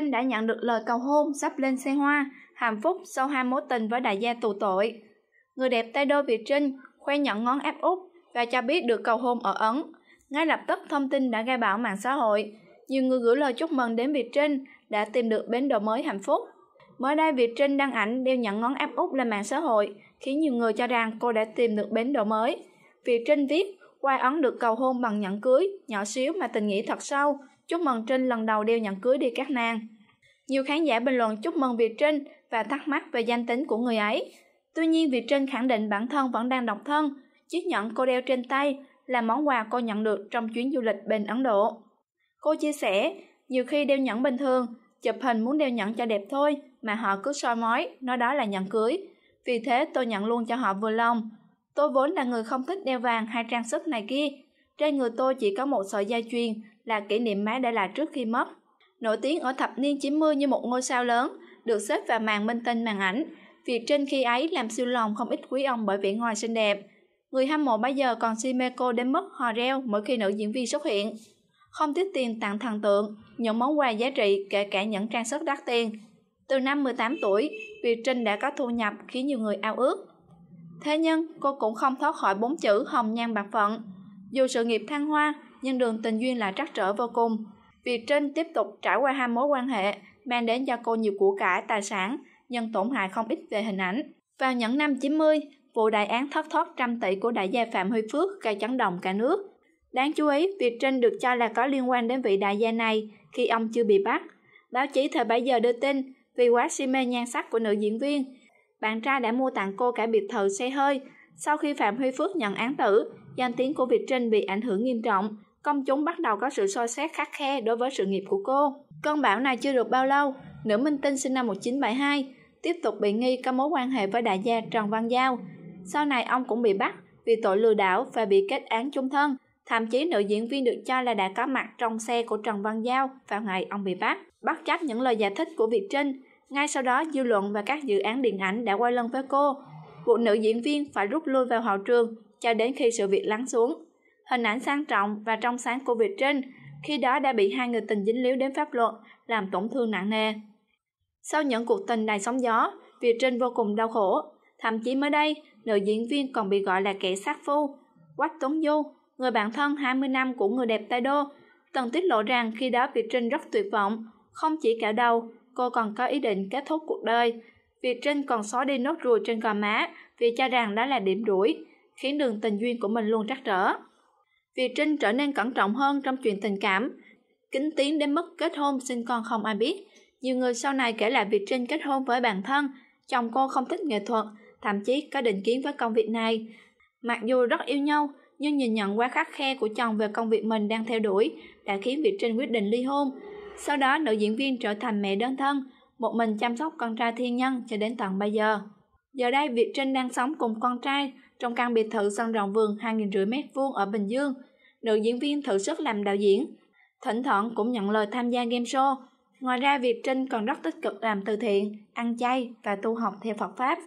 Trinh đã nhận được lời cầu hôn sắp lên xe hoa, hạnh phúc sau hai mối tình với đại gia tù tội. Người đẹp tay đôi Việt Trinh khoe nhận ngón áp út và cho biết được cầu hôn ở Ấn. Ngay lập tức thông tin đã gây bão mạng xã hội. Nhiều người gửi lời chúc mừng đến Việt Trinh đã tìm được bến đỗ mới hạnh phúc. Mới đây Việt Trinh đăng ảnh đeo nhận ngón áp út lên mạng xã hội, khiến nhiều người cho rằng cô đã tìm được bến đỗ mới. Việt Trinh viết, Quai Ấn được cầu hôn bằng nhẫn cưới, nhỏ xíu mà tình nghĩa thật sâu, chúc mừng Trinh lần đầu đeo nhẫn cưới đi các nàng. Nhiều khán giả bình luận chúc mừng Việt Trinh và thắc mắc về danh tính của người ấy. Tuy nhiên Việt Trinh khẳng định bản thân vẫn đang độc thân, chiếc nhẫn cô đeo trên tay là món quà cô nhận được trong chuyến du lịch bên Ấn Độ. Cô chia sẻ, nhiều khi đeo nhẫn bình thường, chụp hình muốn đeo nhẫn cho đẹp thôi mà họ cứ soi mói, nói đó là nhẫn cưới. Vì thế tôi nhận luôn cho họ vừa lòng. Tôi vốn là người không thích đeo vàng hay trang sức này kia. Trên người tôi chỉ có một sợi dây chuyền là kỷ niệm má đã là trước khi mất. Nổi tiếng ở thập niên 90 như một ngôi sao lớn, được xếp vào màn minh tinh màn ảnh. Việc trên khi ấy làm siêu lòng không ít quý ông bởi vẻ ngoài xinh đẹp. Người hâm mộ bây giờ còn si mê cô đến mức hò reo mỗi khi nữ diễn viên xuất hiện. Không tiếc tiền tặng thần tượng, những món quà giá trị kể cả những trang sức đắt tiền. Từ năm 18 tuổi, Việt Trinh đã có thu nhập khiến nhiều người ao ước. Thế nhưng, cô cũng không thoát khỏi bốn chữ hồng nhan bạc phận. Dù sự nghiệp thăng hoa, nhưng đường tình duyên lại trắc trở vô cùng. Việc Trinh tiếp tục trải qua hai mối quan hệ, mang đến cho cô nhiều của cải, tài sản, nhưng tổn hại không ít về hình ảnh. Vào những năm 90, vụ đại án thất thoát trăm tỷ của đại gia Phạm Huy Phước gây chấn động cả nước. Đáng chú ý, Việt Trinh được cho là có liên quan đến vị đại gia này khi ông chưa bị bắt. Báo chí thời bấy giờ đưa tin, vì quá si mê nhan sắc của nữ diễn viên, bạn trai đã mua tặng cô cả biệt thự xe hơi. Sau khi Phạm Huy Phước nhận án tử, danh tiếng của Việt Trinh bị ảnh hưởng nghiêm trọng công chúng bắt đầu có sự soi xét khắc khe đối với sự nghiệp của cô. Cơn bão này chưa được bao lâu, nữ minh tinh sinh năm 1972 tiếp tục bị nghi có mối quan hệ với đại gia Trần Văn Giao. Sau này ông cũng bị bắt vì tội lừa đảo và bị kết án chung thân. Thậm chí nữ diễn viên được cho là đã có mặt trong xe của Trần Văn Giao vào ngày ông bị bắt. Bất chấp những lời giải thích của Việt Trinh, ngay sau đó dư luận và các dự án điện ảnh đã quay lưng với cô. Vụ nữ diễn viên phải rút lui vào hậu trường cho đến khi sự việc lắng xuống hình ảnh sang trọng và trong sáng của Việt Trinh, khi đó đã bị hai người tình dính líu đến pháp luật, làm tổn thương nặng nề. Sau những cuộc tình đầy sóng gió, Việt Trinh vô cùng đau khổ. Thậm chí mới đây, nữ diễn viên còn bị gọi là kẻ sát phu. Quách Tuấn Du, người bạn thân 20 năm của người đẹp Tây Đô, từng tiết lộ rằng khi đó Việt Trinh rất tuyệt vọng. Không chỉ cạo đầu, cô còn có ý định kết thúc cuộc đời. Việt Trinh còn xóa đi nốt ruồi trên gò má vì cho rằng đó là điểm rủi, khiến đường tình duyên của mình luôn trắc trở. Vì Trinh trở nên cẩn trọng hơn trong chuyện tình cảm. Kính tiến đến mức kết hôn sinh con không ai biết. Nhiều người sau này kể lại việc Trinh kết hôn với bản thân, chồng cô không thích nghệ thuật, thậm chí có định kiến với công việc này. Mặc dù rất yêu nhau, nhưng nhìn nhận quá khắc khe của chồng về công việc mình đang theo đuổi đã khiến Việt Trinh quyết định ly hôn. Sau đó, nữ diễn viên trở thành mẹ đơn thân, một mình chăm sóc con trai thiên nhân cho đến tận bây giờ. Giờ đây, Việt Trinh đang sống cùng con trai, trong căn biệt thự sân rộng vườn 2.500m2 ở Bình Dương. Nữ diễn viên thử sức làm đạo diễn, thỉnh thoảng cũng nhận lời tham gia game show. Ngoài ra, Việt Trinh còn rất tích cực làm từ thiện, ăn chay và tu học theo Phật Pháp.